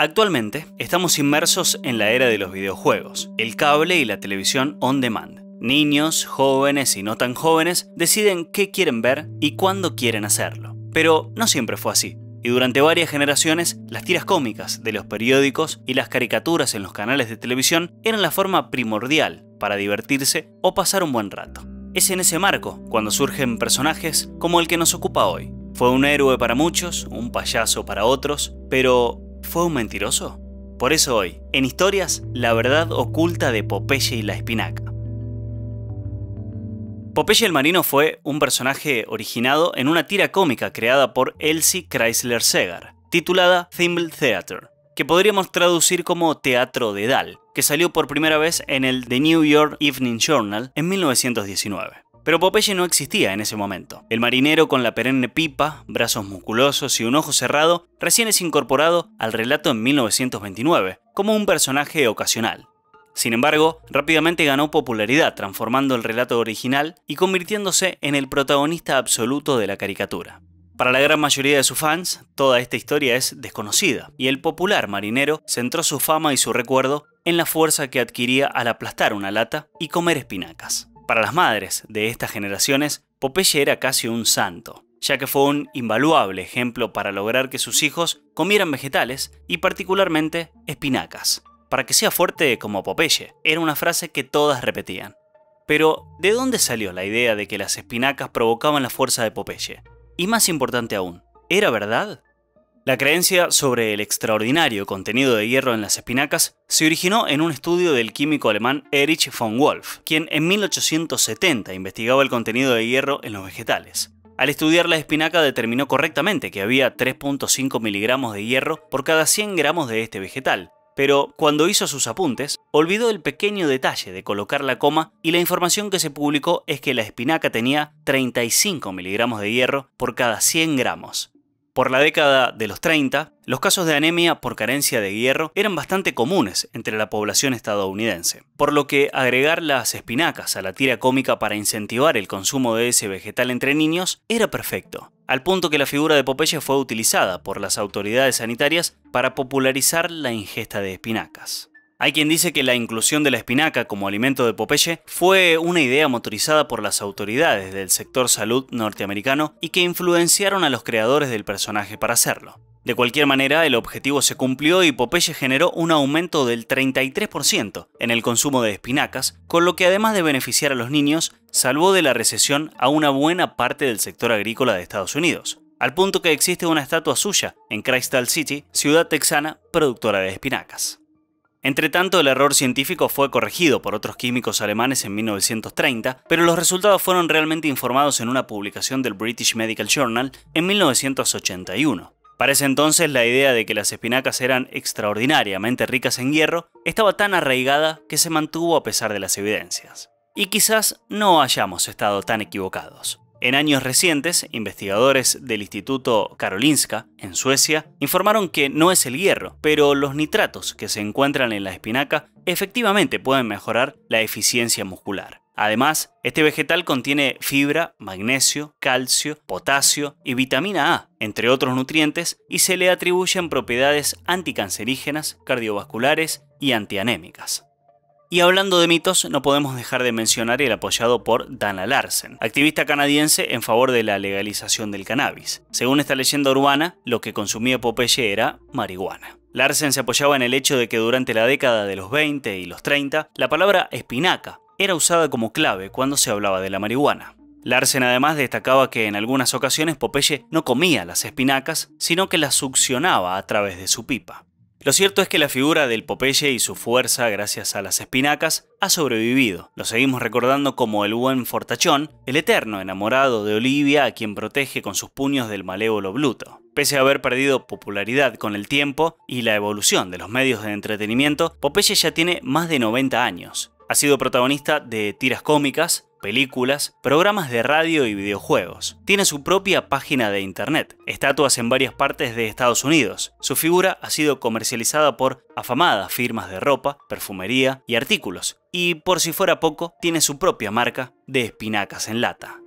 Actualmente estamos inmersos en la era de los videojuegos, el cable y la televisión on demand. Niños, jóvenes y no tan jóvenes deciden qué quieren ver y cuándo quieren hacerlo. Pero no siempre fue así. Y durante varias generaciones, las tiras cómicas de los periódicos y las caricaturas en los canales de televisión eran la forma primordial para divertirse o pasar un buen rato. Es en ese marco cuando surgen personajes como el que nos ocupa hoy. Fue un héroe para muchos, un payaso para otros, pero fue un mentiroso? Por eso hoy, en Historias, la verdad oculta de Popeye y la espinaca. Popeye el Marino fue un personaje originado en una tira cómica creada por Elsie Chrysler Segar, titulada Thimble Theater, que podríamos traducir como Teatro de Dal, que salió por primera vez en el The New York Evening Journal en 1919. Pero Popeye no existía en ese momento. El marinero con la perenne pipa, brazos musculosos y un ojo cerrado recién es incorporado al relato en 1929 como un personaje ocasional. Sin embargo, rápidamente ganó popularidad transformando el relato original y convirtiéndose en el protagonista absoluto de la caricatura. Para la gran mayoría de sus fans, toda esta historia es desconocida, y el popular marinero centró su fama y su recuerdo en la fuerza que adquiría al aplastar una lata y comer espinacas. Para las madres de estas generaciones, Popeye era casi un santo, ya que fue un invaluable ejemplo para lograr que sus hijos comieran vegetales y particularmente espinacas. Para que sea fuerte como Popeye, era una frase que todas repetían. Pero, ¿de dónde salió la idea de que las espinacas provocaban la fuerza de Popeye? Y más importante aún, ¿era verdad? La creencia sobre el extraordinario contenido de hierro en las espinacas se originó en un estudio del químico alemán Erich von Wolf, quien en 1870 investigaba el contenido de hierro en los vegetales. Al estudiar la espinaca determinó correctamente que había 3.5 miligramos de hierro por cada 100 gramos de este vegetal, pero cuando hizo sus apuntes, olvidó el pequeño detalle de colocar la coma y la información que se publicó es que la espinaca tenía 35 miligramos de hierro por cada 100 gramos. Por la década de los 30, los casos de anemia por carencia de hierro eran bastante comunes entre la población estadounidense, por lo que agregar las espinacas a la tira cómica para incentivar el consumo de ese vegetal entre niños era perfecto, al punto que la figura de Popeye fue utilizada por las autoridades sanitarias para popularizar la ingesta de espinacas. Hay quien dice que la inclusión de la espinaca como alimento de Popeye fue una idea motorizada por las autoridades del sector salud norteamericano y que influenciaron a los creadores del personaje para hacerlo. De cualquier manera, el objetivo se cumplió y Popeye generó un aumento del 33% en el consumo de espinacas, con lo que además de beneficiar a los niños, salvó de la recesión a una buena parte del sector agrícola de Estados Unidos, al punto que existe una estatua suya en Crystal City, ciudad texana productora de espinacas. Entretanto, el error científico fue corregido por otros químicos alemanes en 1930, pero los resultados fueron realmente informados en una publicación del British Medical Journal en 1981. Para ese entonces la idea de que las espinacas eran extraordinariamente ricas en hierro estaba tan arraigada que se mantuvo a pesar de las evidencias. Y quizás no hayamos estado tan equivocados. En años recientes, investigadores del Instituto Karolinska, en Suecia, informaron que no es el hierro, pero los nitratos que se encuentran en la espinaca efectivamente pueden mejorar la eficiencia muscular. Además, este vegetal contiene fibra, magnesio, calcio, potasio y vitamina A, entre otros nutrientes, y se le atribuyen propiedades anticancerígenas, cardiovasculares y antianémicas. Y hablando de mitos, no podemos dejar de mencionar el apoyado por Dana Larsen, activista canadiense en favor de la legalización del cannabis. Según esta leyenda urbana, lo que consumía Popeye era marihuana. Larsen se apoyaba en el hecho de que durante la década de los 20 y los 30, la palabra espinaca era usada como clave cuando se hablaba de la marihuana. Larsen además destacaba que en algunas ocasiones Popeye no comía las espinacas, sino que las succionaba a través de su pipa. Lo cierto es que la figura del Popeye y su fuerza gracias a las espinacas ha sobrevivido. Lo seguimos recordando como el buen fortachón, el eterno enamorado de Olivia a quien protege con sus puños del malévolo Bluto. Pese a haber perdido popularidad con el tiempo y la evolución de los medios de entretenimiento, Popeye ya tiene más de 90 años. Ha sido protagonista de tiras cómicas, películas, programas de radio y videojuegos. Tiene su propia página de internet, estatuas en varias partes de Estados Unidos. Su figura ha sido comercializada por afamadas firmas de ropa, perfumería y artículos. Y por si fuera poco, tiene su propia marca de espinacas en lata.